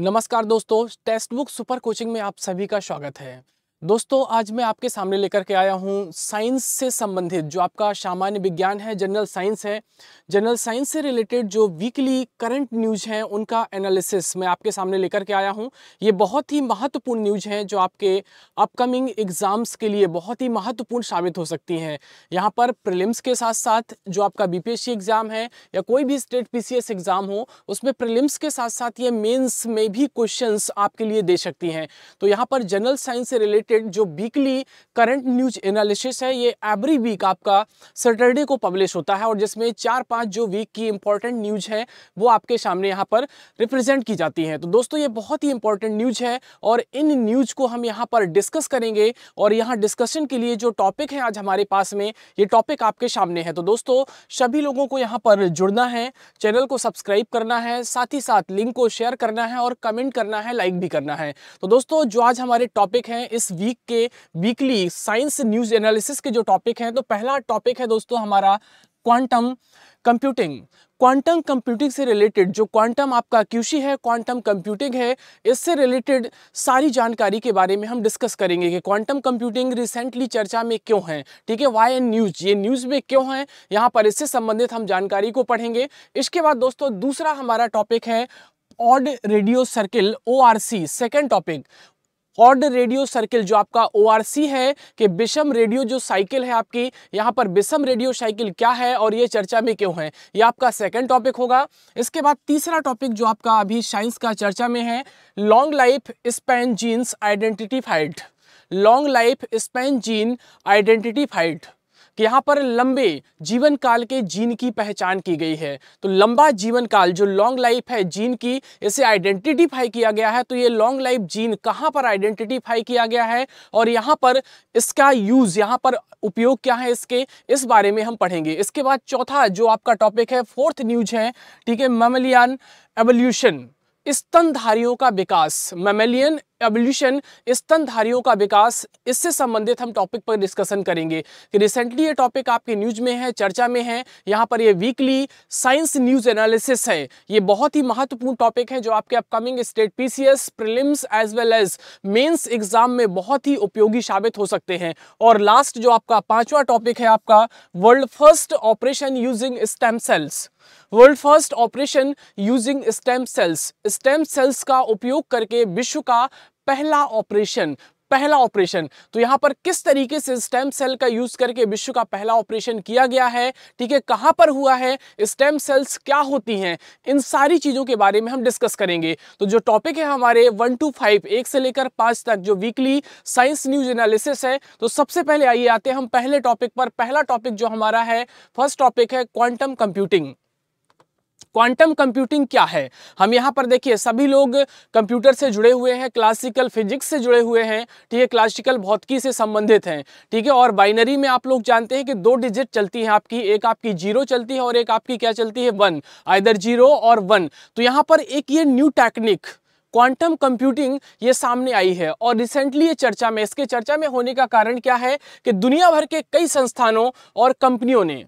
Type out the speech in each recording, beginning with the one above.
नमस्कार दोस्तों text textbook super coaching में आप सभी का स्वागत है दोस्तों आज मैं आपके सामने लेकर के आया हूँ साइंस से संबंधित जो आपका सामान्य विज्ञान है जनरल साइंस है जनरल साइंस से रिलेटेड जो वीकली करंट न्यूज हैं उनका एनालिसिस मैं आपके सामने लेकर के आया हूँ ये बहुत ही महत्वपूर्ण न्यूज हैं जो आपके अपकमिंग एग्जाम्स के लिए बहुत ही महत्वपूर्ण साबित हो सकती हैं यहाँ पर प्रिलिम्स के साथ साथ जो आपका बी एग्ज़ाम है या कोई भी स्टेट पी एग्ज़ाम हो उसमें प्रिलिम्स के साथ साथ ये मेन्स में भी क्वेश्चन आपके लिए दे सकती हैं तो यहाँ पर जनरल साइंस से रिलेटेड रिलेटेड जो वीकली करंट न्यूज एनालिसिस है ये एवरी वीक आपका सैटरडे को पब्लिश होता है और जिसमें चार पाँच जो वीक की इंपॉर्टेंट न्यूज है वो आपके सामने यहाँ पर रिप्रेजेंट की जाती है तो दोस्तों ये बहुत ही इंपॉर्टेंट न्यूज है और इन न्यूज को हम यहाँ पर डिस्कस करेंगे और यहाँ डिस्कशन के लिए जो टॉपिक है आज हमारे पास में ये टॉपिक आपके सामने है तो दोस्तों सभी लोगों को यहाँ पर जुड़ना है चैनल को सब्सक्राइब करना है साथ ही साथ लिंक को शेयर करना है और कमेंट करना है लाइक भी करना है तो दोस्तों जो आज हमारे टॉपिक हैं इस वीक के वीकली साइंस न्यूज़ एनालिसिस के जो टॉपिक हैं तो पहला टॉपिक है दोस्तों हमारा क्वांटम कंप्यूटिंग क्वांटम कंप्यूटिंग से रिलेटेड जो क्वांटम आपका क्यूशी है क्वांटम कंप्यूटिंग है इससे रिलेटेड सारी जानकारी के बारे में हम डिस्कस करेंगे कि क्वांटम कंप्यूटिंग रिसेंटली चर्चा में क्यों है ठीक है वाई एन न्यूज ये न्यूज में क्यों है यहाँ पर इससे संबंधित हम जानकारी को पढ़ेंगे इसके बाद दोस्तों दूसरा हमारा टॉपिक है odd radio circle O R C second topic odd radio circle जो आपका ओ है कि विषम रेडियो जो साइकिल है आपकी यहाँ पर विषम रेडियो साइकिल क्या है और ये चर्चा में क्यों है ये आपका सेकेंड टॉपिक होगा इसके बाद तीसरा टॉपिक जो आपका अभी साइंस का चर्चा में है long life span genes identity fight long life span gene identity fight कि यहाँ पर लंबे जीवन काल के जीन की पहचान की गई है तो लंबा जीवन काल जो लॉन्ग लाइफ है जीन की इसे आइडेंटिटीफाई किया गया है तो ये लॉन्ग लाइफ जीन कहाँ पर आइडेंटिटीफाई किया गया है और यहाँ पर इसका यूज़ यहाँ पर उपयोग क्या है इसके इस बारे में हम पढ़ेंगे इसके बाद चौथा जो आपका टॉपिक है फोर्थ न्यूज है ठीक है ममलियान एवोल्यूशन स्तनधारियों का विकास मेमेलियन एवोल्यूशन स्तनधारियों का विकास इससे संबंधित हम टॉपिक पर डिस्कशन करेंगे कि रिसेंटली ये टॉपिक आपके न्यूज में है चर्चा में है यहाँ पर ये वीकली साइंस न्यूज एनालिसिस है ये बहुत ही महत्वपूर्ण टॉपिक है जो आपके upcoming state PCS prelims as well as mains exam में बहुत ही उपयोगी साबित हो सकते हैं और लास्ट जो आपका पांचवा टॉपिक है आपका world first operation using stem cells world first operation using stem cells stem cells का उपयोग करके विश्व का पहला ऑपरेशन पहला ऑपरेशन तो यहां पर किस तरीके से स्टेम सेल का यूज करके विश्व का पहला ऑपरेशन किया गया है ठीक है कहां पर हुआ है स्टेम सेल्स क्या होती हैं इन सारी चीजों के बारे में हम डिस्कस करेंगे तो जो टॉपिक है हमारे वन टू फाइव एक से लेकर पांच तक जो वीकली साइंस न्यूज एनालिसिस है तो सबसे पहले आइए आते हैं हम पहले टॉपिक पर पहला टॉपिक जो हमारा है फर्स्ट टॉपिक है क्वांटम कंप्यूटिंग क्वांटम कंप्यूटिंग क्या है हम यहाँ पर देखिए सभी लोग कंप्यूटर से जुड़े हुए हैं क्लासिकल फिजिक्स से जुड़े हुए हैं ठीक है क्लासिकल भौतिकी से संबंधित हैं ठीक है और बाइनरी में आप लोग जानते हैं कि दो डिजिट चलती हैं आपकी एक आपकी जीरो चलती है और एक आपकी क्या चलती है वन आइदर जीरो और वन तो यहाँ पर एक ये न्यू टेक्निक क्वांटम कंप्यूटिंग ये सामने आई है और रिसेंटली ये चर्चा में इसके चर्चा में होने का कारण क्या है कि दुनिया भर के कई संस्थानों और कंपनियों ने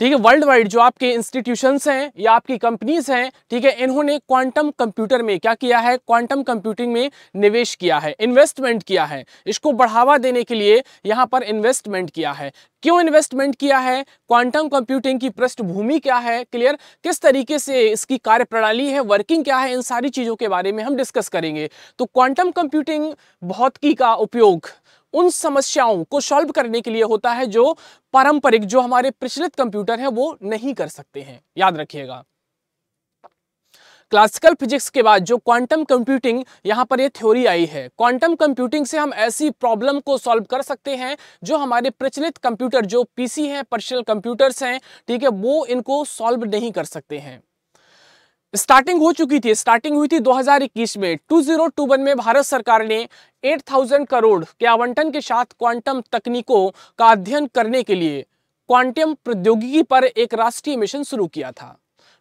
ठीक है वर्ल्ड वाइड जो आपके इंस्टीट्यूशंस हैं या आपकी कंपनीज हैं ठीक है इन्होंने क्वांटम कंप्यूटर में क्या किया है क्वांटम कंप्यूटिंग में निवेश किया है इन्वेस्टमेंट किया है इसको बढ़ावा देने के लिए यहाँ पर इन्वेस्टमेंट किया है क्यों इन्वेस्टमेंट किया है क्वांटम कंप्यूटिंग की पृष्ठभूमि क्या है क्लियर किस तरीके से इसकी कार्यप्रणाली है वर्किंग क्या है इन सारी चीज़ों के बारे में हम डिस्कस करेंगे तो क्वांटम कंप्यूटिंग भौतिकी का उपयोग उन समस्याओं को सॉल्व करने के लिए होता है जो पारंपरिक जो हमारे प्रचलित कंप्यूटर है वो नहीं कर सकते हैं याद रखिएगा क्लासिकल फिजिक्स के बाद जो क्वांटम कंप्यूटिंग यहाँ पर ये थ्योरी आई है क्वांटम कंप्यूटिंग से हम ऐसी प्रॉब्लम को सॉल्व कर सकते हैं जो हमारे प्रचलित कंप्यूटर जो पीसी हैं पर्सनल कंप्यूटर्स हैं ठीक है वो इनको सॉल्व नहीं कर सकते हैं स्टार्टिंग हो चुकी थी स्टार्टिंग हुई थी 2021 में 2021 में भारत सरकार ने 8000 करोड़ के आवंटन के साथ क्वांटम तकनीकों का अध्ययन करने के लिए क्वांटम प्रौद्योगिकी पर एक राष्ट्रीय मिशन शुरू किया था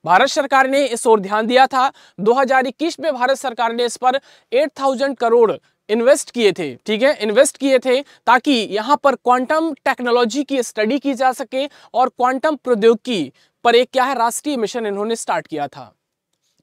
भारत सरकार ने इस ओर ध्यान दिया था 2021 में भारत सरकार ने इस पर 8000 करोड़ इन्वेस्ट किए थे ठीक है इन्वेस्ट किए थे ताकि यहाँ पर क्वांटम टेक्नोलॉजी की स्टडी की जा सके और क्वांटम प्रौद्योगिकी पर एक क्या है राष्ट्रीय मिशन इन्होंने स्टार्ट किया था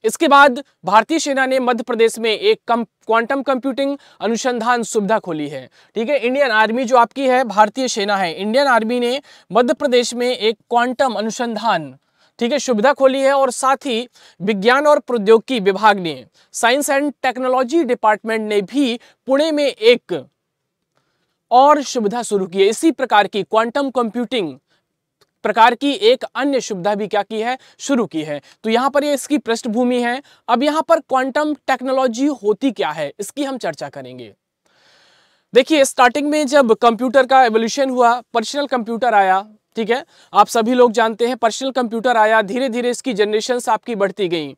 इसके बाद भारतीय सेना ने मध्य प्रदेश में एक कम क्वांटम कंप्यूटिंग अनुसंधान सुविधा खोली है ठीक है इंडियन आर्मी जो आपकी है भारतीय सेना है इंडियन आर्मी ने मध्य प्रदेश में एक क्वांटम अनुसंधान ठीक है सुविधा खोली है और साथ ही विज्ञान और प्रौद्योगिकी विभाग ने साइंस एंड टेक्नोलॉजी डिपार्टमेंट ने भी पुणे में एक और सुविधा शुरू की है इसी प्रकार की क्वांटम कंप्यूटिंग प्रकार की एक अन्य सुविधा भी क्या की है शुरू की है तो यहाँ पर ये यह इसकी पृष्ठभूमि है अब यहाँ पर क्वांटम टेक्नोलॉजी होती क्या है इसकी हम चर्चा करेंगे देखिए स्टार्टिंग में जब कंप्यूटर का एवोल्यूशन हुआ पर्सनल कंप्यूटर आया ठीक है आप सभी लोग जानते हैं पर्सनल कंप्यूटर आया धीरे धीरे इसकी जनरेशन आपकी बढ़ती गई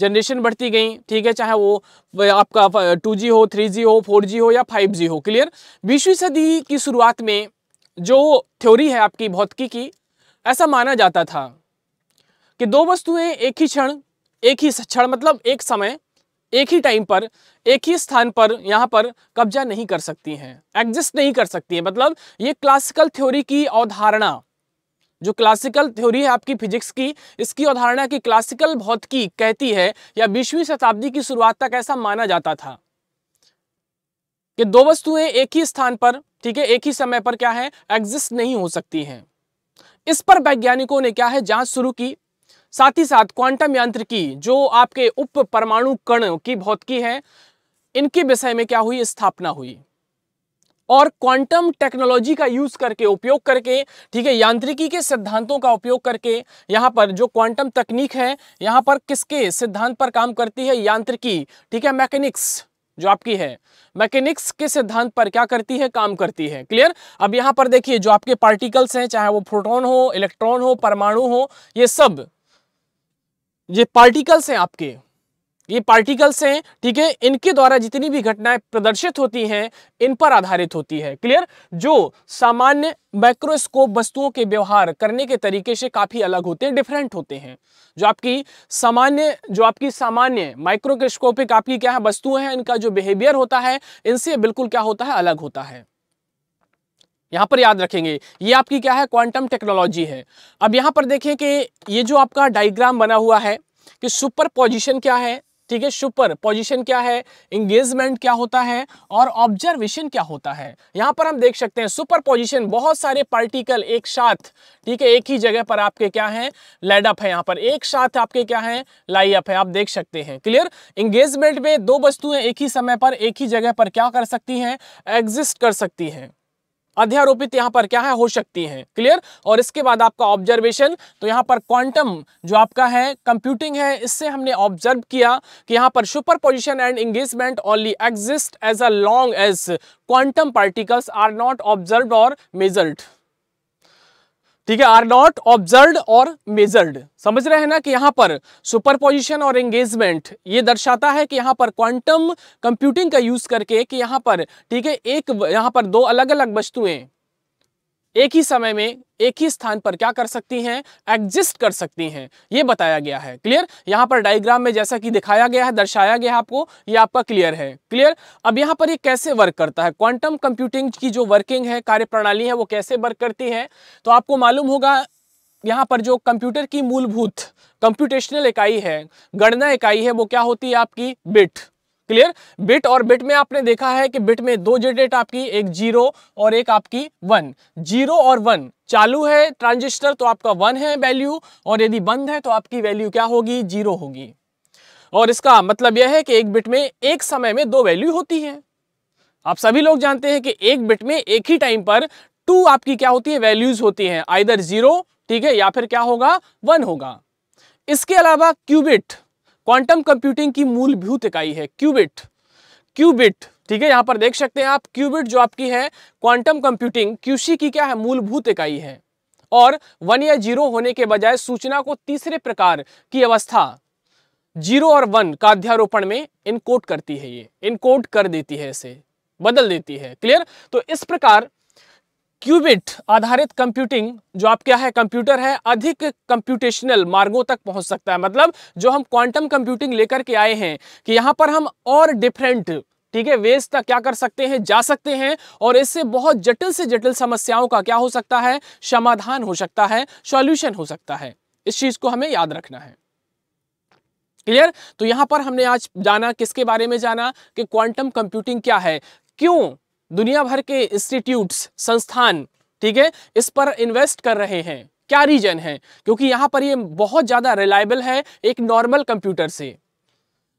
जनरेशन बढ़ती गई ठीक है चाहे वो आपका टू जी हो थ्री जी हो फोर जी हो या फाइव जी हो क्लियर बीसवीं सदी की शुरुआत में जो थ्योरी है आपकी भौतिकी की ऐसा माना जाता था कि दो वस्तुएं एक ही क्षण एक ही क्षण मतलब एक समय एक ही टाइम पर एक ही स्थान पर यहाँ पर कब्जा नहीं कर सकती हैं एग्जिस्ट नहीं कर सकती हैं मतलब ये क्लासिकल थ्योरी की अवधारणा जो क्लासिकल थ्योरी है आपकी फिजिक्स की इसकी अवधारणा की क्लासिकल भौतिकी कहती है या बीसवीं शताब्दी की शुरुआत तक ऐसा माना जाता था कि दो वस्तुएं एक ही स्थान पर ठीक है एक ही समय पर क्या है एग्जिस्ट नहीं हो सकती हैं इस पर वैज्ञानिकों ने क्या है जांच शुरू की साथ ही साथ क्वांटम यांत्रिकी जो आपके उप परमाणु कण की भौतिकी है इनके विषय में क्या हुई स्थापना हुई और क्वांटम टेक्नोलॉजी का यूज करके उपयोग करके ठीक है यांत्रिकी के सिद्धांतों का उपयोग करके यहाँ पर जो क्वांटम तकनीक है यहाँ पर किसके सिद्धांत पर काम करती है यांत्रिकी ठीक है मैकेनिक्स जो आपकी है मैकेनिक्स के सिद्धांत पर क्या करती है काम करती है क्लियर अब यहां पर देखिए जो आपके पार्टिकल्स हैं चाहे वो प्रोटॉन हो इलेक्ट्रॉन हो परमाणु हो ये सब ये पार्टिकल्स हैं आपके ये पार्टिकल्स हैं ठीक है इनके द्वारा जितनी भी घटनाएं प्रदर्शित होती हैं इन पर आधारित होती है क्लियर जो सामान्य माइक्रोस्कोप वस्तुओं के व्यवहार करने के तरीके से काफ़ी अलग होते हैं डिफरेंट होते हैं जो आपकी सामान्य जो आपकी सामान्य माइक्रोस्कोपिक आपकी क्या है वस्तुएं हैं इनका जो बिहेवियर होता है इनसे बिल्कुल क्या होता है अलग होता है यहां पर याद रखेंगे ये आपकी क्या है क्वांटम टेक्नोलॉजी है अब यहां पर देखें कि ये जो आपका डायग्राम बना हुआ है कि सुपर पोजिशन क्या है ठीक है सुपर पोजीशन क्या है इंगेजमेंट क्या होता है और ऑब्जर्वेशन क्या होता है यहां पर हम देख सकते हैं सुपर पोजिशन बहुत सारे पार्टिकल एक साथ ठीक है एक ही जगह पर आपके क्या है लेडअप है यहां पर एक साथ आपके क्या है लाइअप है आप देख सकते हैं क्लियर इंगेजमेंट में दो वस्तुएं एक ही समय पर एक ही जगह पर क्या कर सकती हैं एग्जिस्ट कर सकती हैं अध्यारोपित यहाँ पर क्या है हो सकती हैं क्लियर और इसके बाद आपका ऑब्जर्वेशन तो यहाँ पर क्वांटम जो आपका है कंप्यूटिंग है इससे हमने ऑब्जर्व किया कि यहाँ पर superposition and engagement only exist as a long as quantum particles are not observe और मेजर्ड ठीक है आर नॉट ऑब्जर्व और मेजर्ड समझ रहे हैं ना कि यहाँ पर सुपरपोजिशन और एंगेजमेंट ये दर्शाता है कि यहाँ पर क्वांटम कंप्यूटिंग का यूज करके कि यहाँ पर ठीक है एक यहाँ पर दो अलग अलग वस्तुएं एक ही समय में एक ही स्थान पर क्या कर सकती हैं एग्जिस्ट कर सकती हैं ये बताया गया है क्लियर यहाँ पर डायग्राम में जैसा कि दिखाया गया है दर्शाया गया है आपको ये आपका क्लियर है क्लियर अब यहाँ पर ये कैसे वर्क करता है क्वांटम कंप्यूटिंग की जो वर्किंग है कार्यप्रणाली है वो कैसे वर्क करती है तो आपको मालूम होगा यहाँ पर जो कंप्यूटर की मूलभूत कंप्यूटेशनल इकाई है गणना इकाई है वो क्या होती है आपकी बिट क्लियर बिट और बिट में आपने देखा है कि बिट में दो जेडेट आपकी एक जीरो और एक आपकी वन जीरो और वन चालू है ट्रांजिस्टर तो आपका वन है वैल्यू और यदि बंद है तो आपकी वैल्यू क्या होगी जीरो होगी और इसका मतलब यह है कि एक बिट में एक समय में दो वैल्यू होती है आप सभी लोग जानते हैं कि एक बिट में एक ही टाइम पर टू आपकी क्या होती है वैल्यूज होती हैं आइदर जीरो ठीक है या फिर क्या होगा वन होगा इसके अलावा क्यूबिट क्वांटम कंप्यूटिंग की मूलभूत इकाई है क्यूबिट क्यूबिट ठीक है यहां पर देख सकते हैं आप क्यूबिट जो आपकी है क्वांटम कंप्यूटिंग क्यूसी की क्या है मूलभूत इकाई है और वन या जीरो होने के बजाय सूचना को तीसरे प्रकार की अवस्था जीरो और वन का अध्यारोपण में इनकोड करती है ये इनकोड कर देती है इसे बदल देती है क्लियर तो इस प्रकार क्यूबिट आधारित कंप्यूटिंग जो आप क्या है कंप्यूटर है अधिक कंप्यूटेशनल मार्गों तक पहुंच सकता है मतलब जो हम क्वांटम कंप्यूटिंग लेकर के आए हैं कि यहां पर हम और डिफरेंट ठीक है वेस्ट तक क्या कर सकते हैं जा सकते हैं और इससे बहुत जटिल से जटिल समस्याओं का क्या हो सकता है समाधान हो सकता है सॉल्यूशन हो सकता है इस चीज को हमें याद रखना है क्लियर तो यहां पर हमने आज जाना किसके बारे में जाना कि क्वांटम कंप्यूटिंग क्या है क्यों दुनिया भर के इंस्टीट्यूट्स संस्थान ठीक है इस पर इन्वेस्ट कर रहे हैं क्या रीजन है क्योंकि यहां पर ये बहुत ज़्यादा रिलायबल है एक नॉर्मल कंप्यूटर से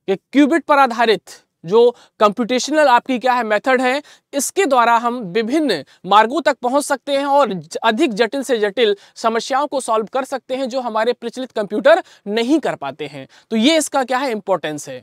क्यूबिट पर आधारित जो कंप्यूटेशनल आपकी क्या है मेथड है इसके द्वारा हम विभिन्न मार्गों तक पहुंच सकते हैं और अधिक जटिल से जटिल समस्याओं को सॉल्व कर सकते हैं जो हमारे प्रचलित कंप्यूटर नहीं कर पाते हैं तो ये इसका क्या है इंपॉर्टेंस है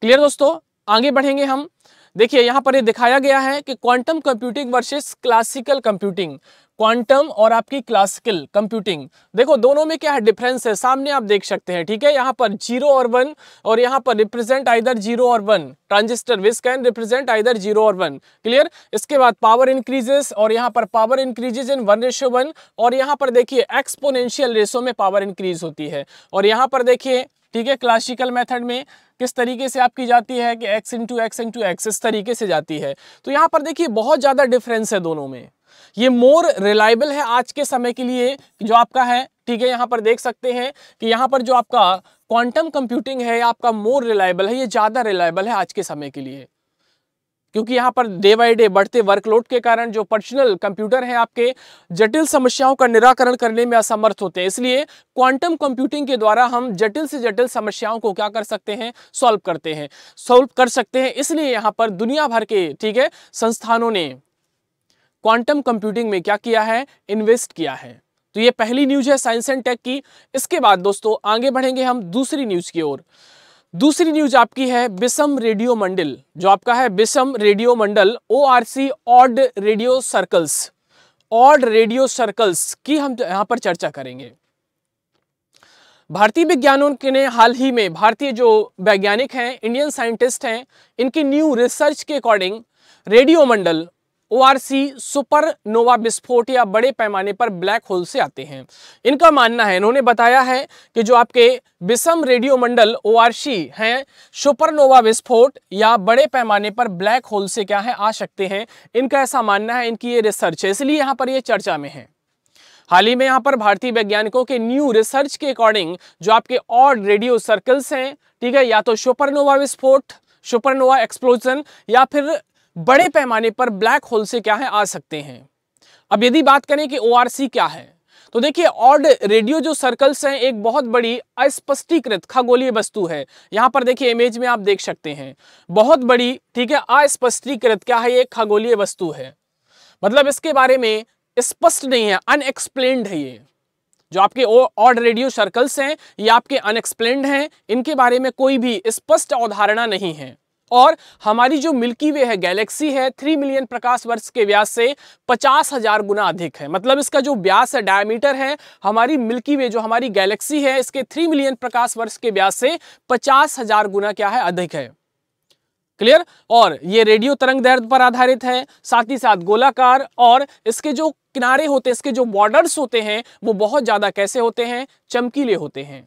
क्लियर दोस्तों आगे बढ़ेंगे हम देखिए यहाँ पर ये दिखाया गया है कि quantum computing versus classical computing quantum और आपकी क्लासिकल कंप्यूटिंग देखो दोनों में क्या है डिफरेंस है सामने आप देख सकते हैं ठीक है यहाँ पर जीरो और वन और यहाँ पर रिप्रेजेंट आइदर जीरो और one transistor which can represent either zero और वन क्लियर इसके बाद पावर इंक्रीजेस और यहाँ पर power increases in one ratio one और यहाँ पर देखिए एक्सपोनेंशियल रेशो में पावर इंक्रीज होती है और यहाँ पर देखिए ठीक है क्लासिकल मेथड में किस तरीके से आपकी जाती है कि X into X into X इस तरीके से जाती है तो यहाँ पर देखिए बहुत ज़्यादा डिफरेंस है दोनों में ये मोर रिलायबल है आज के समय के लिए जो आपका है ठीक है यहाँ पर देख सकते हैं कि यहाँ पर जो आपका क्वांटम कंप्यूटिंग है आपका मोर रिलायबल है ये ज़्यादा रिलायबल है आज के समय के लिए क्योंकि यहाँ पर डे बाई डे बढ़ते वर्कलोड के कारण जो पर्सनल कंप्यूटर हैं आपके जटिल समस्याओं का निराकरण करने में असमर्थ होते हैं इसलिए क्वांटम कंप्यूटिंग के द्वारा हम जटिल से जटिल समस्याओं को क्या कर सकते हैं सॉल्व करते हैं सॉल्व कर सकते हैं इसलिए यहाँ पर दुनिया भर के ठीक है संस्थानों ने क्वांटम कंप्यूटिंग में क्या किया है इन्वेस्ट किया है तो ये पहली न्यूज है साइंस एंड टेक की इसके बाद दोस्तों आगे बढ़ेंगे हम दूसरी न्यूज की ओर दूसरी न्यूज आपकी है बिसम रेडियो मंडल जो आपका है बिसम रेडियो मंडल O R C odd radio circles odd radio circles की हम यहां पर चर्चा करेंगे भारतीय विज्ञानों ने हाल ही में भारतीय जो वैज्ञानिक हैं इंडियन साइंटिस्ट हैं इनकी न्यू रिसर्च के अकॉर्डिंग रेडियो मंडल ओआरसी सुपरनोवा विस्फोट या बड़े पैमाने पर ब्लैक होल से आते हैं इनका मानना है इन्होंने बताया है कि जो आपके विषम रेडियो रेडियोमंडल ओआरसी हैं सुपरनोवा विस्फोट या बड़े पैमाने पर ब्लैक होल से क्या है आ सकते हैं इनका ऐसा मानना है इनकी ये रिसर्च है इसलिए यहाँ पर ये चर्चा में है हाल ही में यहाँ पर भारतीय वैज्ञानिकों के न्यू रिसर्च के अकॉर्डिंग जो आपके और रेडियो सर्कल्स हैं ठीक है या तो सुपरनोवा विस्फोट सुपरनोवा एक्सप्लोजन या फिर बड़े पैमाने पर ब्लैक होल से क्या है आ सकते हैं अब यदि बात करें कि ओ क्या है तो देखिए ऑड रेडियो जो सर्कल्स हैं एक बहुत बड़ी अस्पष्टीकृत खगोलीय वस्तु है यहां पर देखिए इमेज में आप देख सकते हैं बहुत बड़ी ठीक है अस्पष्टीकृत क्या है ये खगोलीय वस्तु है मतलब इसके बारे में स्पष्ट नहीं है अनएक्सप्लेन्ड है ये जो आपके ऑड रेडियो सर्कल्स हैं ये आपके अनएक्सप्लेन्ड हैं इनके बारे में कोई भी स्पष्ट अवधारणा नहीं है और हमारी जो मिल्की वे है गैलेक्सी है थ्री मिलियन प्रकाश वर्ष के व्यास से पचास हजार गुना अधिक है मतलब इसका जो व्यास है डायमीटर है हमारी मिल्की वे जो हमारी गैलेक्सी है इसके थ्री मिलियन प्रकाश वर्ष के व्यास से पचास हजार गुना क्या है अधिक है क्लियर और ये रेडियो तरंग दर्द पर आधारित है साथ ही साथ गोलाकार और इसके जो किनारे होते हैं इसके जो बॉर्डर्स होते हैं वो बहुत ज़्यादा कैसे होते हैं चमकीले होते हैं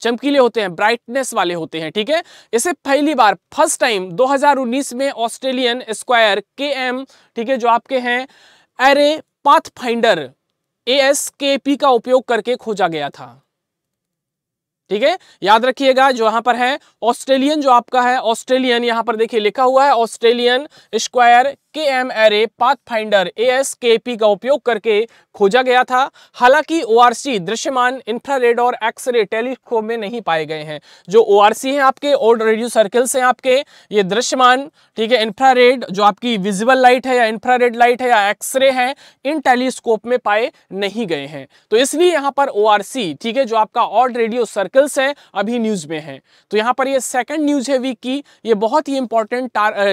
चमकीले होते हैं ब्राइटनेस वाले होते हैं ठीक है इसे पहली बार फर्स्ट टाइम 2019 में ऑस्ट्रेलियन स्क्वायर के एम ठीक है जो आपके हैं array pathfinder A S K P का उपयोग करके खोजा गया था ठीक है याद रखिएगा जो यहां पर है ऑस्ट्रेलियन जो आपका है ऑस्ट्रेलियन यहां पर देखिए लिखा हुआ है Australian square K M array pathfinder ASKP का उपयोग करके खोजा गया था हालांकि ओआरसी दृश्यमान इंफ्रारेड और एक्सरे टेलीस्कोप में नहीं पाए गए हैं जो ओआरसी हैं आपके ओल्ड रेडियो सर्कल्स हैं आपके ये दृश्यमान ठीक है इंफ्रारेड जो आपकी विजिबल लाइट है या इंफ्रारेड लाइट है या एक्सरे है इन टेलीस्कोप में पाए नहीं गए हैं तो इसलिए यहाँ पर ओ ठीक है जो आपका ऑल रेडियो सर्कल्स है अभी न्यूज में है तो यहाँ पर ये सेकेंड न्यूज है वीक की ये बहुत ही इंपॉर्टेंट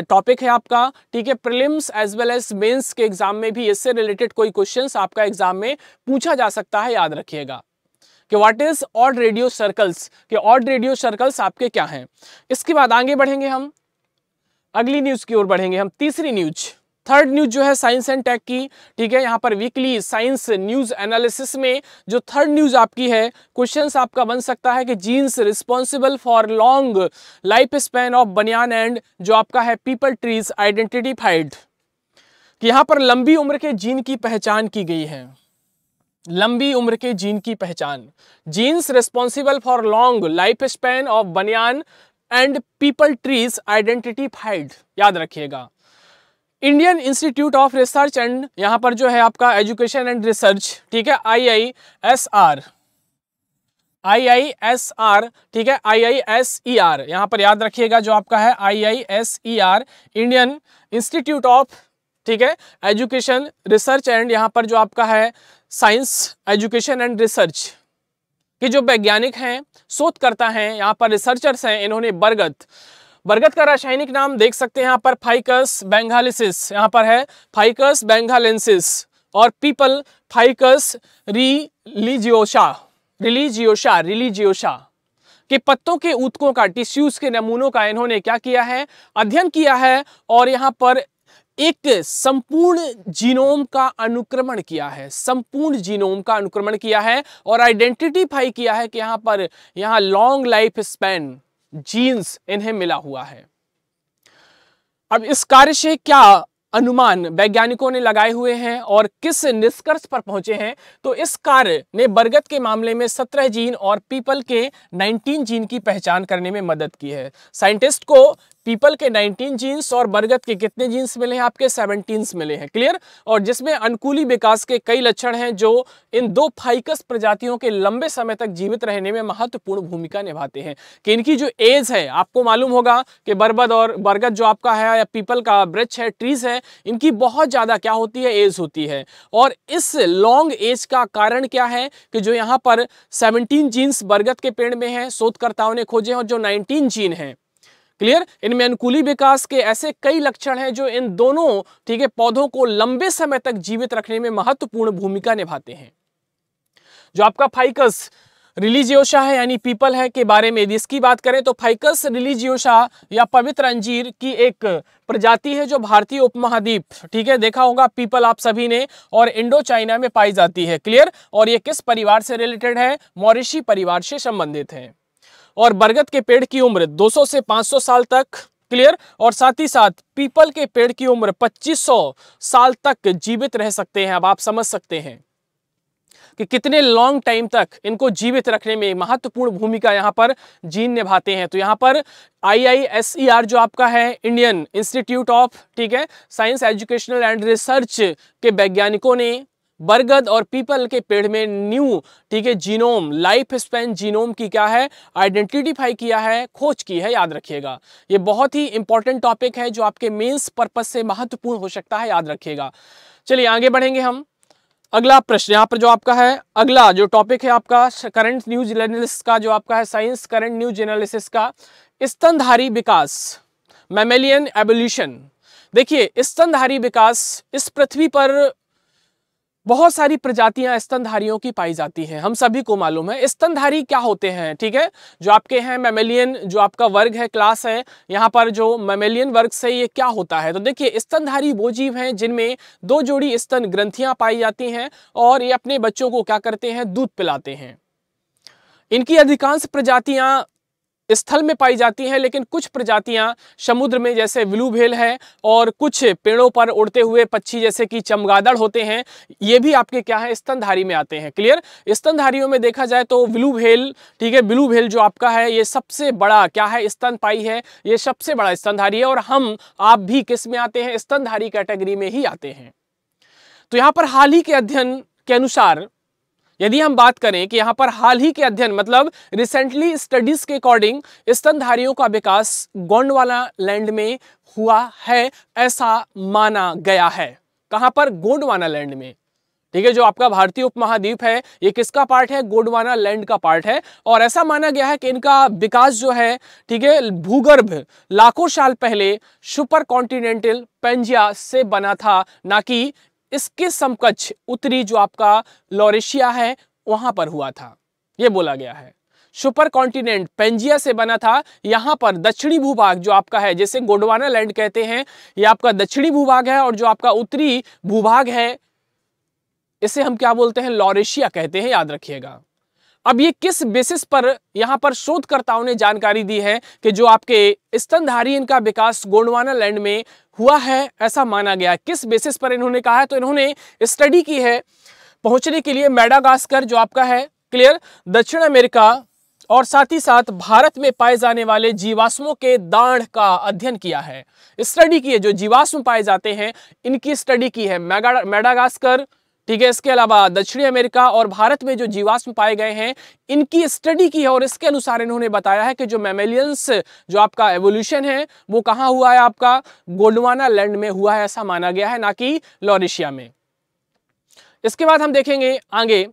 टॉपिक है आपका ठीक है prelims as well as mains के एग्जाम में भी इससे रिलेटेड कोई क्वेश्चन आपका एग्जाम में पूछा जा सकता है याद रखिएगा कि what is odd radio circles कि ऑड रेडियो सर्कल्स आपके क्या हैं इसके बाद आगे बढ़ेंगे हम अगली न्यूज की ओर बढ़ेंगे हम तीसरी न्यूज़ थर्ड न्यूज जो है साइंस एंड टेक की ठीक है यहाँ पर वीकली साइंस न्यूज एनालिसिस में जो थर्ड न्यूज आपकी है क्वेश्चंस आपका बन सकता है कि genes responsible for long life span of banyan and जो आपका है पीपल ट्रीज आइडेंटिटीफाइड कि यहाँ पर लंबी उम्र के जीन की पहचान की गई है लंबी उम्र के जीन की पहचान genes responsible for long life span of banyan and peepal trees identified याद रखिएगा Indian institute of research and यहाँ पर जो है आपका एजुकेशन एंड रिसर्च ठीक है I I S R I I S R ठीक है I I S E are यहाँ पर याद रखिएगा जो आपका है I I S E R Indian institute of ठीक है एजुकेशन रिसर्च एंड यहाँ पर जो आपका है साइंस एजुकेशन एंड रिसर्च कि जो वैज्ञानिक हैं शोधकर्ता हैं यहाँ पर रिसर्चर्स हैं इन्होंने बरगद बरगद का रासायनिक नाम देख सकते हैं यहाँ पर फाइकस बेंगालिसिस यहाँ पर है फाइकस बेंगालेंसिस और पीपल फाइकस रिलीजियोशा रिलीजियोशा रिलीजियोशा के पत्तों के ऊतकों का टिश्यूज के नमूनों का इन्होंने क्या किया है अध्ययन किया है और यहाँ पर एक संपूर्ण जीनोम का अनुक्रमण किया है संपूर्ण जीनोम का अनुक्रमण किया है और आइडेंटिटीफाई किया है कि यहाँ पर यहाँ लॉन्ग लाइफ स्पैन जीन्स इन्हें मिला हुआ है अब इस कार्य से क्या अनुमान वैज्ञानिकों ने लगाए हुए हैं और किस निष्कर्ष पर पहुंचे हैं तो इस कार्य ने बरगद के मामले में 17 जीन और पीपल के 19 जीन की पहचान करने में मदद की है साइंटिस्ट को पीपल के 19 जीन्स और बरगद के कितने जीन्स मिले हैं आपके 17 मिले हैं क्लियर और जिसमें अनुकूली विकास के कई लक्षण हैं जो इन दो फाइकस प्रजातियों के लंबे समय तक जीवित रहने में महत्वपूर्ण भूमिका निभाते हैं कि इनकी जो एज है आपको मालूम होगा कि बरबद और बरगद जो आपका है या पीपल का ब्रच है ट्रीज है इनकी बहुत ज़्यादा क्या होती है एज होती है और इस लॉन्ग एज का कारण क्या है कि जो यहाँ पर सेवनटीन जीन्स बरगद के पेड़ में है शोधकर्ताओं ने खोजे हैं और जो नाइनटीन जीन है क्लियर इनमें अनुकूली विकास के ऐसे कई लक्षण हैं जो इन दोनों ठीक है पौधों को लंबे समय तक जीवित रखने में महत्वपूर्ण भूमिका निभाते हैं जो आपका फाइकस रिलीजियोशा है यानी पीपल है के बारे में यदि इसकी बात करें तो फाइकस रिलीजियोशा या पवित्र अंजीर की एक प्रजाति है जो भारतीय उपमहाद्वीप ठीक है देखा होगा पीपल आप सभी ने और इंडो चाइना में पाई जाती है क्लियर और ये किस परिवार से रिलेटेड है मॉरिशी परिवार से संबंधित है और बरगद के पेड़ की उम्र 200 से 500 साल तक क्लियर और साथ ही साथ पीपल के पेड़ की उम्र 2500 साल तक जीवित रह सकते हैं अब आप समझ सकते हैं कि कितने लॉन्ग टाइम तक इनको जीवित रखने में महत्वपूर्ण भूमिका यहां पर जीन निभाते हैं तो यहां पर आईआईएसईआर e जो आपका है इंडियन इंस्टीट्यूट ऑफ ठीक है साइंस एजुकेशनल एंड रिसर्च के वैज्ञानिकों ने बरगद और पीपल के पेड़ में न्यू ठीक है जीनोम लाइफ स्पेन जीनोम की क्या है आइडेंटिटीफाई किया है खोज की है याद रखिएगा ये बहुत ही इंपॉर्टेंट टॉपिक है जो आपके मेंस पर्पज से महत्वपूर्ण हो सकता है याद रखिएगा चलिए आगे बढ़ेंगे हम अगला प्रश्न यहाँ पर जो आपका है अगला जो टॉपिक है आपका करंट न्यूज एनालिसिस का जो आपका है साइंस करंट न्यूज एनालिसिस का स्तनधारी विकास मेमेलियन एवोल्यूशन देखिए स्तनधारी विकास इस पृथ्वी पर बहुत सारी प्रजातियां स्तनधारियों की पाई जाती हैं हम सभी को मालूम है स्तनधारी क्या होते हैं ठीक है जो आपके हैं मेमेलियन जो आपका वर्ग है क्लास है यहाँ पर जो मेमेलियन वर्ग से ये क्या होता है तो देखिए स्तनधारी वो जीव हैं जिनमें दो जोड़ी स्तन ग्रंथियां पाई जाती हैं और ये अपने बच्चों को क्या करते हैं दूध पिलाते हैं इनकी अधिकांश प्रजातियां स्थल में पाई जाती हैं लेकिन कुछ प्रजातियां समुद्र में जैसे ब्लू भेल है और कुछ पेड़ों पर उड़ते हुए पक्षी जैसे कि चमगादड़ होते हैं ये भी आपके क्या है स्तनधारी में आते हैं क्लियर स्तनधारियों में देखा जाए तो ब्लू भेल ठीक है ब्लू भेल जो आपका है ये सबसे बड़ा क्या है स्तन पाई है ये सबसे बड़ा स्तनधारी है और हम आप भी किस में आते हैं स्तनधारी कैटेगरी में ही आते हैं तो यहाँ पर हाल ही के अध्ययन के अनुसार यदि हम बात करें कि यहाँ पर हाल ही के अध्ययन मतलब रिसेंटली स्टडीज के अकॉर्डिंग स्तनधारियों का विकास गोंडवाला लैंड में हुआ है ऐसा माना गया है कहाँ पर गोंडवाना लैंड में ठीक है जो आपका भारतीय उपमहाद्वीप है ये किसका पार्ट है गोंडवाना लैंड का पार्ट है और ऐसा माना गया है कि इनका विकास जो है ठीक है भूगर्भ लाखों साल पहले सुपर कॉन्टिनेंटल पेंजिया से बना था ना कि इसके समकक्ष उत्तरी जो आपका लॉरेशिया है वहां पर हुआ था यह बोला गया है सुपर कॉन्टिनेंट पेंजिया से बना था यहाँ पर दक्षिणी भूभाग जो आपका है जैसे गोडवाना लैंड कहते हैं ये आपका दक्षिणी भूभाग है और जो आपका उत्तरी भूभाग है इसे हम क्या बोलते हैं लॉरेशिया कहते हैं याद रखिएगा अब ये किस बेसिस पर यहाँ पर शोधकर्ताओं ने जानकारी दी है कि जो आपके स्तनधारी इनका विकास गोंडवाना लैंड में हुआ है ऐसा माना गया किस बेसिस पर इन्होंने कहा है तो इन्होंने स्टडी की है पहुंचने के लिए मेडागास्कर जो आपका है क्लियर दक्षिण अमेरिका और साथ ही साथ भारत में पाए जाने वाले जीवाश्मों के दाण का अध्ययन किया है स्टडी की है जो जीवाश्म पाए जाते हैं इनकी स्टडी की है मेडागास्कर ठीक है इसके अलावा दक्षिणी अमेरिका और भारत में जो जीवाश्म पाए गए हैं इनकी स्टडी की है और इसके अनुसार इन्होंने बताया है कि जो मेमेलियंस जो आपका एवोल्यूशन है वो कहाँ हुआ है आपका गोंडवाना लैंड में हुआ है ऐसा माना गया है ना कि लॉरिशिया में इसके बाद हम देखेंगे आगे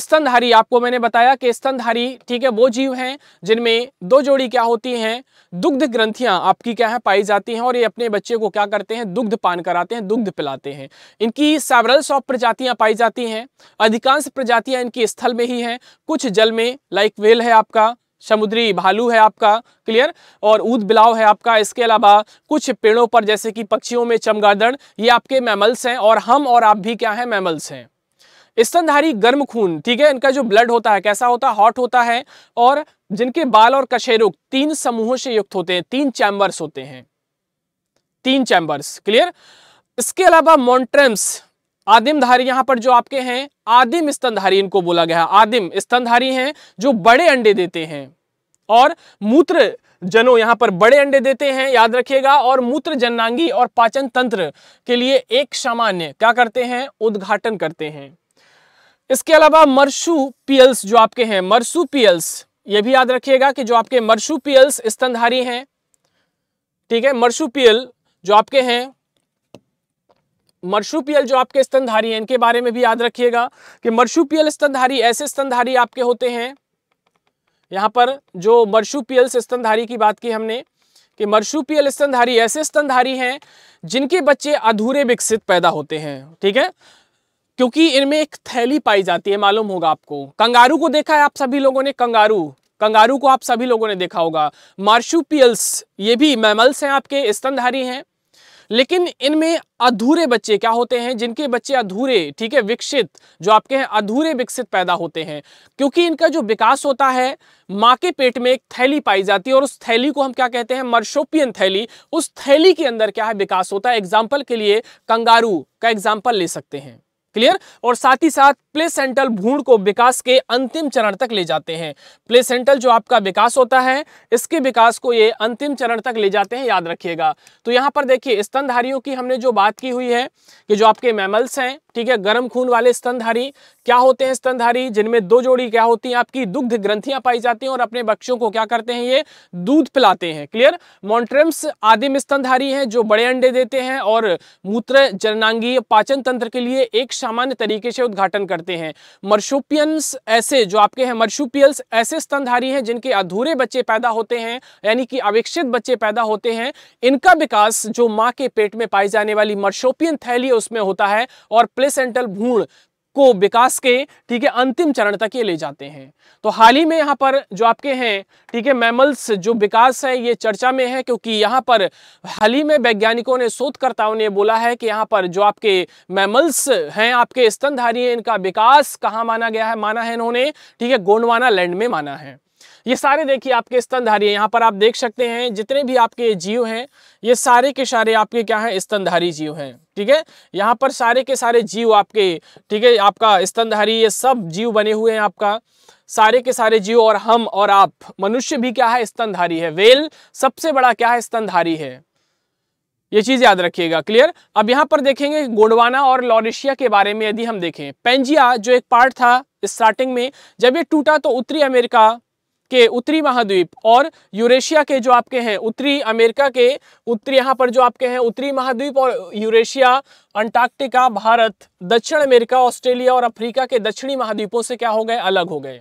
स्तनधारी आपको मैंने बताया कि स्तनधारी ठीक है वो जीव हैं जिनमें दो जोड़ी क्या होती हैं दुग्ध ग्रंथियां आपकी क्या है पाई जाती हैं और ये अपने बच्चे को क्या करते हैं दुग्ध पान कराते हैं दुग्ध पिलाते हैं इनकी सैवरल सौ प्रजातियां पाई जाती हैं अधिकांश प्रजातियां इनकी स्थल में ही हैं कुछ जल में लाइक वेल है आपका समुद्री भालू है आपका क्लियर और ऊद बिलाव है आपका इसके अलावा कुछ पेड़ों पर जैसे कि पक्षियों में चमगादड़ ये आपके मैमल्स हैं और हम और आप भी क्या हैं मैमल्स हैं स्तनधारी गर्म खून ठीक है इनका जो ब्लड होता है कैसा होता है हॉट होता है और जिनके बाल और कशेरुक तीन समूहों से युक्त होते हैं तीन चैम्बर्स होते हैं तीन चैम्बर्स क्लियर इसके अलावा मोन्ट्रेम्स आदिमधारी यहां पर जो आपके हैं आदिम स्तनधारी इनको बोला गया आदिम स्तनधारी हैं जो बड़े अंडे देते हैं और मूत्र जनो यहां पर बड़े अंडे देते हैं याद रखिएगा और मूत्र जननांगी और पाचन तंत्र के लिए एक सामान्य क्या करते हैं उद्घाटन करते हैं इसके अलावा मरसू पियल्स जो आपके हैं मरसू पियल्स ये भी याद रखिएगा कि जो आपके मरसू पियल्स स्तनधारी हैं ठीक है मरसू पियल जो आपके हैं मर्शुपियल जो आपके स्तनधारी हैं इनके बारे में भी याद रखिएगा कि मर्शुपियल स्तनधारी ऐसे स्तनधारी आपके होते हैं यहां पर जो मर्शुपियल स्तनधारी की बात की हमने कि मर्शुपियल स्तनधारी ऐसे स्तनधारी हैं जिनके बच्चे अधूरे विकसित पैदा होते हैं ठीक है क्योंकि इनमें एक थैली पाई जाती है मालूम होगा आपको कंगारू को देखा है आप सभी लोगों ने कंगारू कंगारू को आप सभी लोगों ने देखा होगा मार्शुपियल्स ये भी मैमल्स हैं आपके स्तनधारी हैं लेकिन इनमें अधूरे बच्चे क्या होते हैं जिनके बच्चे अधूरे ठीक है विकसित जो आपके हैं अधूरे विकसित पैदा होते हैं क्योंकि इनका जो विकास होता है माँ के पेट में एक थैली पाई जाती है और उस थैली को हम क्या कहते हैं मर्शोपियन थैली उस थैली के अंदर क्या है विकास होता है एग्जाम्पल के लिए कंगारू का एग्जाम्पल ले सकते हैं क्लियर और साथ ही साथ प्लेसेंटल भ्रूण को विकास के अंतिम चरण तक ले जाते हैं प्लेसेंटल जो आपका विकास होता है इसके विकास को ये अंतिम चरण तक ले जाते हैं याद रखिएगा तो यहाँ पर देखिए स्तनधारियों की हमने जो बात की हुई है कि जो आपके मैमल्स हैं ठीक है गर्म खून वाले स्तनधारी क्या होते हैं स्तनधारी जिनमें दो जोड़ी क्या होती हैं आपकी दुग्ध ग्रंथियां पाई जाती हैं और अपने बच्चों को क्या करते हैं ये दूध पिलाते हैं क्लियर मॉन्ट्रेम्स आदिम स्तनधारी हैं जो बड़े अंडे देते हैं और मूत्र जननांगीय पाचन तंत्र के लिए एक सामान्य तरीके से उद्घाटन करते करते हैं मर्शुपियंस ऐसे जो आपके हैं मर्शुपियल्स ऐसे स्तनधारी हैं जिनके अधूरे बच्चे पैदा होते हैं यानी कि अवेक्षित बच्चे पैदा होते हैं इनका विकास जो माँ के पेट में पाई जाने वाली मर्शोपियन थैली उसमें होता है और प्लेसेंटल भूण को विकास के ठीक है अंतिम चरण तक ये ले जाते हैं तो हाल ही में यहाँ पर जो आपके हैं ठीक है मैमल्स जो विकास है ये चर्चा में है क्योंकि यहाँ पर हाल ही में वैज्ञानिकों ने शोधकर्ताओं ने बोला है कि यहाँ पर जो आपके मैमल्स हैं आपके स्तनधारी हैं इनका विकास कहाँ माना गया है माना है इन्होंने ठीक है गोंडवाना लैंड में माना है ये सारे देखिए आपके स्तनधारी है यहाँ पर आप देख सकते हैं जितने भी आपके जीव हैं ये सारे के सारे आपके क्या हैं स्तनधारी जीव हैं ठीक है यहाँ पर सारे के सारे जीव आपके ठीक है आपका स्तनधारी ये सब जीव बने हुए हैं आपका सारे के सारे जीव और हम और आप मनुष्य भी क्या है स्तनधारी है वेल सबसे बड़ा क्या है स्तनधारी है ये चीज याद रखिएगा क्लियर अब यहां पर देखेंगे गोडवाना और लॉरिशिया के बारे में यदि हम देखें पेंजिया जो एक पार्ट था स्टार्टिंग में जब ये टूटा तो उत्तरी अमेरिका के उत्तरी महाद्वीप और यूरेशिया के जो आपके हैं उत्तरी अमेरिका के उत्तरी यहाँ पर जो आपके हैं उत्तरी महाद्वीप और यूरेशिया अंटार्कटिका भारत दक्षिण अमेरिका ऑस्ट्रेलिया और अफ्रीका के दक्षिणी महाद्वीपों से क्या हो गए अलग हो गए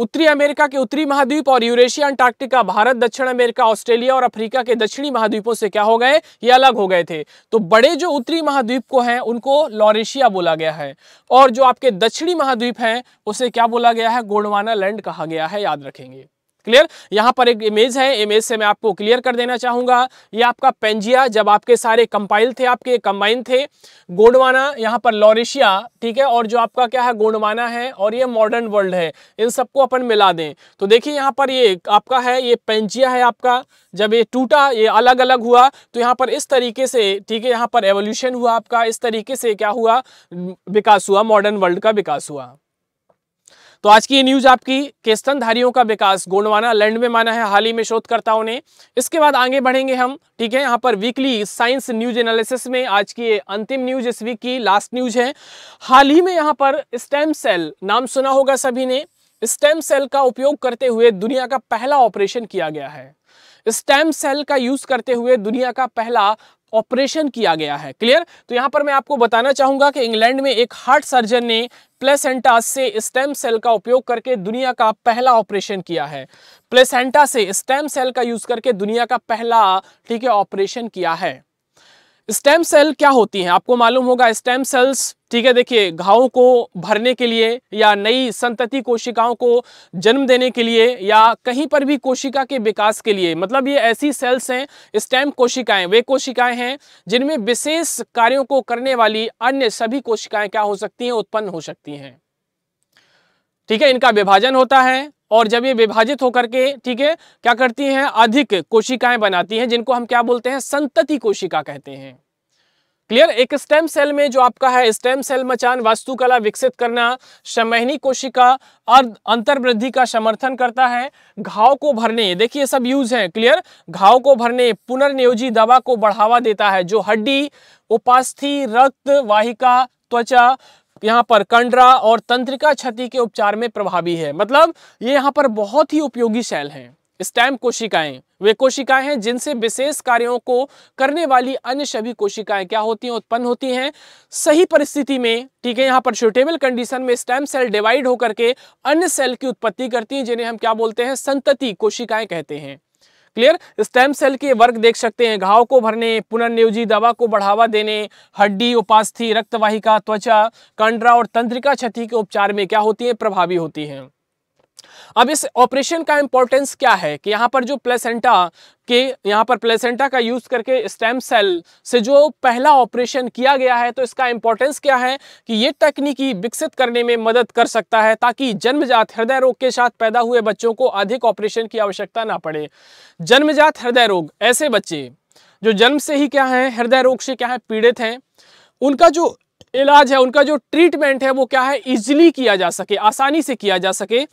उत्तरी अमेरिका के उत्तरी महाद्वीप और यूरेशिया अंटार्कटिका भारत दक्षिण अमेरिका ऑस्ट्रेलिया और अफ्रीका के दक्षिणी महाद्वीपों से क्या हो गए ये अलग हो गए थे तो बड़े जो उत्तरी महाद्वीप को हैं उनको लॉरेशिया बोला गया है और जो आपके दक्षिणी महाद्वीप हैं उसे क्या बोला गया है गोंडवाना लैंड कहा गया है याद रखेंगे क्लियर यहाँ पर एक इमेज है इमेज से मैं आपको क्लियर कर देना चाहूँगा ये आपका पेंजिया जब आपके सारे कंपाइल थे आपके कंबाइन थे गोंडवाना यहाँ पर लॉरिशिया ठीक है और जो आपका क्या है गोंडवाना है और ये मॉडर्न वर्ल्ड है इन सबको अपन मिला दें तो देखिए यहाँ पर ये आपका है ये पेंजिया है आपका जब ये टूटा ये अलग अलग हुआ तो यहाँ पर इस तरीके से ठीक है यहाँ पर एवोल्यूशन हुआ आपका इस तरीके से क्या हुआ विकास हुआ मॉडर्न वर्ल्ड का विकास हुआ तो आज की ये न्यूज आपकी के स्तनधारियों का विकास गोंडवाना लैंड में माना है हाल ही में शोधकर्ताओं ने इसके बाद आगे बढ़ेंगे हम ठीक है यहाँ पर वीकली साइंस न्यूज एनालिसिस में आज की ये अंतिम न्यूज इस वीक की लास्ट न्यूज है हाल ही में यहाँ पर स्टेम सेल नाम सुना होगा सभी ने स्टेम सेल का उपयोग करते हुए दुनिया का पहला ऑपरेशन किया गया है स्टेम सेल का यूज करते हुए दुनिया का पहला ऑपरेशन किया गया है क्लियर तो यहां पर मैं आपको बताना चाहूंगा कि इंग्लैंड में एक हार्ट सर्जन ने प्लेसेंटा से स्टेम सेल का उपयोग करके दुनिया का पहला ऑपरेशन किया है प्लेसेंटा से स्टेम सेल का यूज करके दुनिया का पहला ठीक है ऑपरेशन किया है स्टेम सेल क्या होती हैं आपको मालूम होगा स्टेम सेल्स ठीक है देखिए घावों को भरने के लिए या नई संतति कोशिकाओं को जन्म देने के लिए या कहीं पर भी कोशिका के विकास के लिए मतलब ये ऐसी सेल्स हैं स्टेम कोशिकाएं वे कोशिकाएं हैं जिनमें विशेष कार्यों को करने वाली अन्य सभी कोशिकाएं क्या हो सकती हैं उत्पन्न हो सकती हैं ठीक है इनका विभाजन होता है और जब ये विभाजित होकर के ठीक है क्या करती हैं अधिक कोशिकाएं बनाती हैं जिनको हम क्या बोलते हैं संतति कोशिका कहते हैं क्लियर एक स्टेम सेल में जो आपका है स्टेम सेल मचान वास्तुकला विकसित करना समहनी कोशिका और अंतर वृद्धि का समर्थन करता है घाव को भरने देखिए सब यूज है क्लियर घाव को भरने पुनर्नियोजी दवा को बढ़ावा देता है जो हड्डी उपास्थि रक्त वाहिका त्वचा यहाँ पर कंडरा और तंत्रिका क्षति के उपचार में प्रभावी है मतलब ये यहाँ पर बहुत ही उपयोगी शैल है स्टैम कोशिकाएं वे कोशिकाएं हैं जिनसे विशेष कार्यों को करने वाली अन्य सभी कोशिकाएं क्या होती हैं उत्पन्न होती हैं सही परिस्थिति में ठीक है यहाँ पर सुटेबल कंडीशन में स्टेम सेल डिवाइड होकर के अन्य सेल की उत्पत्ति करती हैं जिन्हें हम क्या बोलते हैं संतति कोशिकाएं कहते हैं क्लियर स्टेम सेल के वर्क देख सकते हैं घाव को भरने पुनर्नियोजी दवा को बढ़ावा देने हड्डी उपास्थि रक्तवाहिका त्वचा कंडरा और तंत्रिका क्षति के उपचार में क्या होती है प्रभावी होती है अब इस ऑपरेशन का इंपॉर्टेंस क्या है कि यहाँ पर जो प्लेसेंटा के यहाँ पर प्लेसेंटा का यूज करके स्टेम सेल से जो पहला ऑपरेशन किया गया है तो इसका इंपॉर्टेंस क्या है कि ये तकनीकी विकसित करने में मदद कर सकता है ताकि जन्मजात हृदय रोग के साथ पैदा हुए बच्चों को अधिक ऑपरेशन की आवश्यकता ना पड़े जन्मजात हृदय रोग ऐसे बच्चे जो जन्म से ही क्या है हृदय रोग से क्या है पीड़ित हैं उनका जो इलाज है उनका जो ट्रीटमेंट है वो क्या है इजिली किया जा सके आसानी से किया जा सके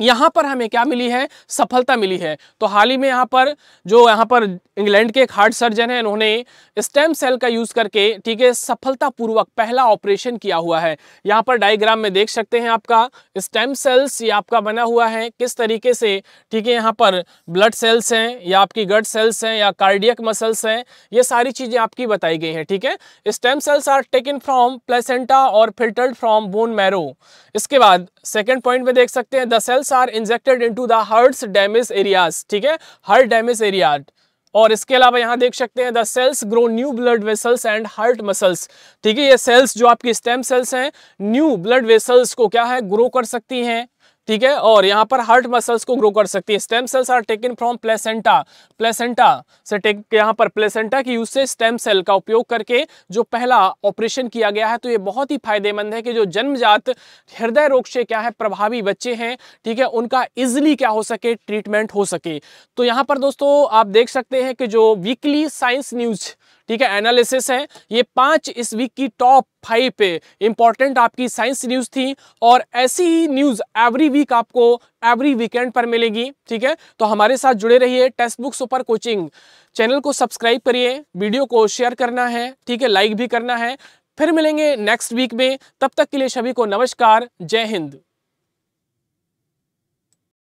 यहाँ पर हमें क्या मिली है सफलता मिली है तो हाल ही में यहाँ पर जो यहाँ पर इंग्लैंड के एक हार्ट सर्जन है उन्होंने स्टेम सेल का यूज़ करके ठीक है सफलतापूर्वक पहला ऑपरेशन किया हुआ है यहाँ पर डायग्राम में देख सकते हैं आपका स्टेम सेल्स ये आपका बना हुआ है किस तरीके से ठीक है यहाँ पर ब्लड सेल्स हैं या आपकी गड सेल्स हैं या कार्डियक मसल्स हैं ये सारी चीज़ें आपकी बताई गई हैं ठीक है stem cells are taken from placenta और फिल्टर्ड फ्रॉम बोन मैरो इसके बाद सेकेंड पॉइंट में देख सकते हैं the cells chemicals are injected into the herds damaged areas ठीक है हर्ट डेमेज एरिया और इसके अलावा यहाँ देख सकते हैं the cells grow new blood vessels and heart muscles ठीक है ये सेल्स जो आपकी स्टेम सेल्स हैं न्यू ब्लड वेसल्स को क्या है ग्रो कर सकती हैं ठीक है और यहाँ पर हार्ट मसल्स को ग्रो कर सकती है stem cells are taken from placenta placenta से टेक यहाँ पर प्लेसेंटा की यूज से स्टेम सेल का उपयोग करके जो पहला ऑपरेशन किया गया है तो ये बहुत ही फायदेमंद है कि जो जन्मजात हृदय रोग से क्या है प्रभावी बच्चे हैं ठीक है उनका इजिली क्या हो सके ट्रीटमेंट हो सके तो यहाँ पर दोस्तों आप देख सकते हैं कि जो वीकली साइंस न्यूज़ ठीक है एनालिसिस है ये पांच इस वीक की टॉप फाइव पे इंपॉर्टेंट आपकी साइंस न्यूज़ थी और ऐसी ही न्यूज़ एवरी वीक आपको एवरी वीकेंड पर मिलेगी ठीक है तो हमारे साथ जुड़े रहिए textbook super coaching channel को सब्सक्राइब करिए वीडियो को शेयर करना है ठीक है लाइक भी करना है फिर मिलेंगे नेक्स्ट वीक में तब तक के लिए सभी को नमस्कार जय हिंद